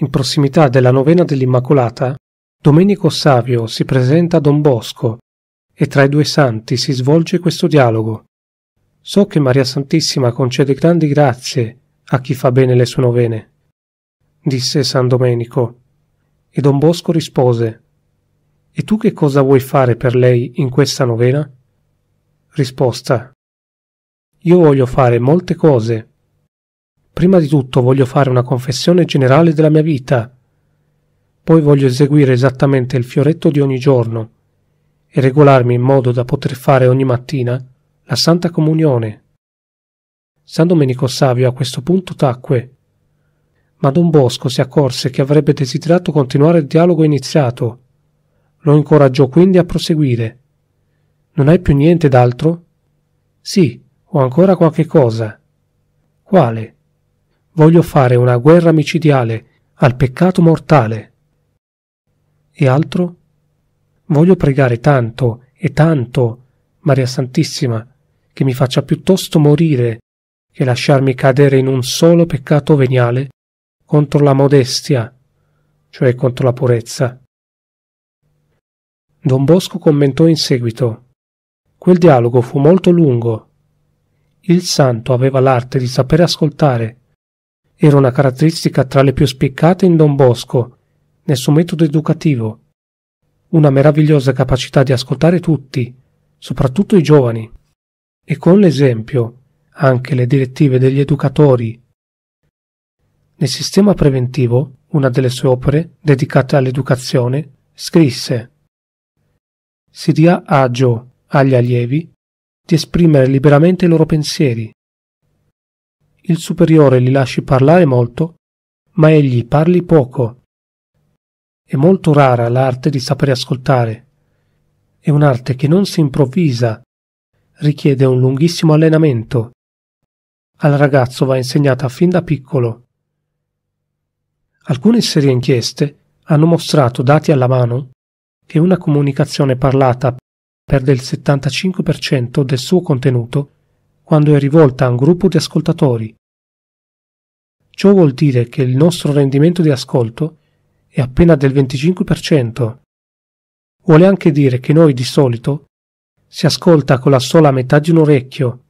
in prossimità della novena dell'Immacolata, Domenico Savio si presenta a Don Bosco e tra i due santi si svolge questo dialogo. So che Maria Santissima concede grandi grazie a chi fa bene le sue novene, disse San Domenico. E Don Bosco rispose E tu che cosa vuoi fare per lei in questa novena? Risposta Io voglio fare molte cose, Prima di tutto voglio fare una confessione generale della mia vita. Poi voglio eseguire esattamente il fioretto di ogni giorno e regolarmi in modo da poter fare ogni mattina la Santa Comunione. San Domenico Savio a questo punto tacque, ma Don Bosco si accorse che avrebbe desiderato continuare il dialogo iniziato. Lo incoraggiò quindi a proseguire. Non hai più niente d'altro? Sì, ho ancora qualche cosa. Quale? voglio fare una guerra micidiale al peccato mortale. E altro? Voglio pregare tanto e tanto, Maria Santissima, che mi faccia piuttosto morire che lasciarmi cadere in un solo peccato veniale contro la modestia, cioè contro la purezza. Don Bosco commentò in seguito. Quel dialogo fu molto lungo. Il santo aveva l'arte di sapere ascoltare era una caratteristica tra le più spiccate in Don Bosco, nel suo metodo educativo. Una meravigliosa capacità di ascoltare tutti, soprattutto i giovani, e con l'esempio anche le direttive degli educatori. Nel sistema preventivo, una delle sue opere, dedicate all'educazione, scrisse Si dia agio agli allievi di esprimere liberamente i loro pensieri, il superiore li lasci parlare molto, ma egli parli poco. È molto rara l'arte di sapere ascoltare. È un'arte che non si improvvisa, richiede un lunghissimo allenamento. Al ragazzo va insegnata fin da piccolo. Alcune serie inchieste hanno mostrato dati alla mano che una comunicazione parlata perde il 75% del suo contenuto quando è rivolta a un gruppo di ascoltatori. Ciò vuol dire che il nostro rendimento di ascolto è appena del 25%. Vuole anche dire che noi di solito si ascolta con la sola metà di un orecchio.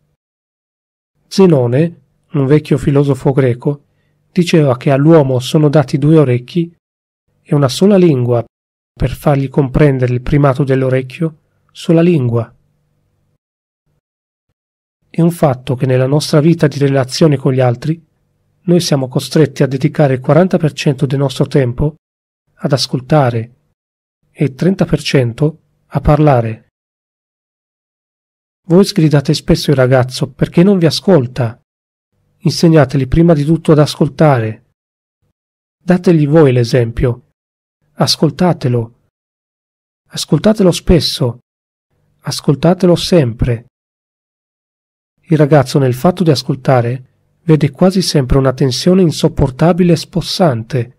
Zenone, un vecchio filosofo greco, diceva che all'uomo sono dati due orecchi e una sola lingua per fargli comprendere il primato dell'orecchio sulla lingua è un fatto che nella nostra vita di relazione con gli altri noi siamo costretti a dedicare il 40% del nostro tempo ad ascoltare e il 30% a parlare. Voi sgridate spesso il ragazzo perché non vi ascolta. Insegnateli prima di tutto ad ascoltare. Dategli voi l'esempio. Ascoltatelo. Ascoltatelo spesso. Ascoltatelo sempre. Il ragazzo nel fatto di ascoltare vede quasi sempre una tensione insopportabile e spossante,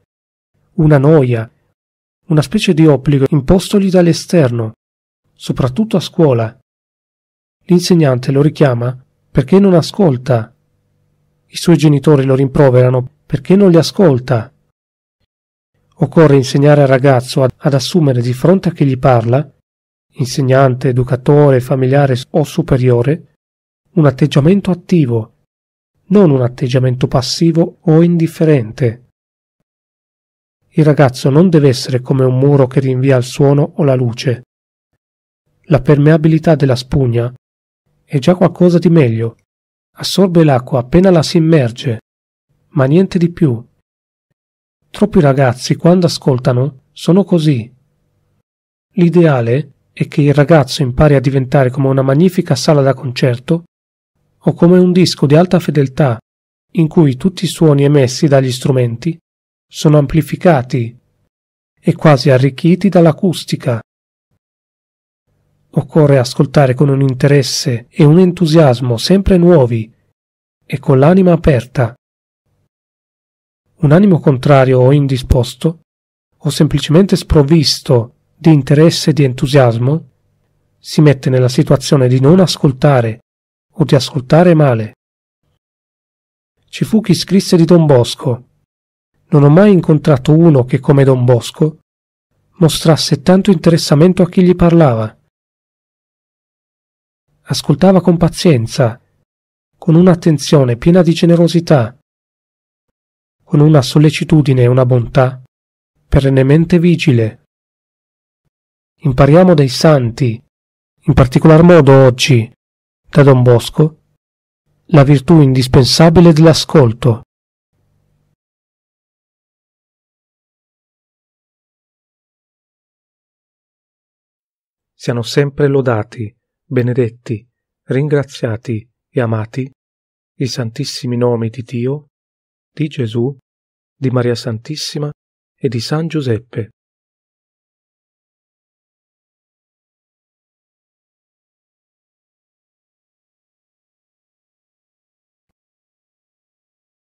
una noia, una specie di obbligo impostogli dall'esterno, soprattutto a scuola. L'insegnante lo richiama perché non ascolta. I suoi genitori lo rimproverano perché non li ascolta. Occorre insegnare al ragazzo ad assumere di fronte a chi gli parla, insegnante, educatore, familiare o superiore, un atteggiamento attivo, non un atteggiamento passivo o indifferente. Il ragazzo non deve essere come un muro che rinvia il suono o la luce. La permeabilità della spugna è già qualcosa di meglio. Assorbe l'acqua appena la si immerge, ma niente di più. Troppi ragazzi quando ascoltano sono così. L'ideale è che il ragazzo impari a diventare come una magnifica sala da concerto o come un disco di alta fedeltà in cui tutti i suoni emessi dagli strumenti sono amplificati e quasi arricchiti dall'acustica. Occorre ascoltare con un interesse e un entusiasmo sempre nuovi e con l'anima aperta. Un animo contrario o indisposto, o semplicemente sprovvisto di interesse e di entusiasmo, si mette nella situazione di non ascoltare o di ascoltare male. Ci fu chi scrisse di Don Bosco. Non ho mai incontrato uno che, come Don Bosco, mostrasse tanto interessamento a chi gli parlava. Ascoltava con pazienza, con un'attenzione piena di generosità, con una sollecitudine e una bontà perennemente vigile. Impariamo dai santi, in particolar modo oggi, da Don Bosco, la virtù indispensabile dell'ascolto. Siano sempre lodati, benedetti, ringraziati e amati i santissimi nomi di Dio, di Gesù, di Maria Santissima e di San Giuseppe.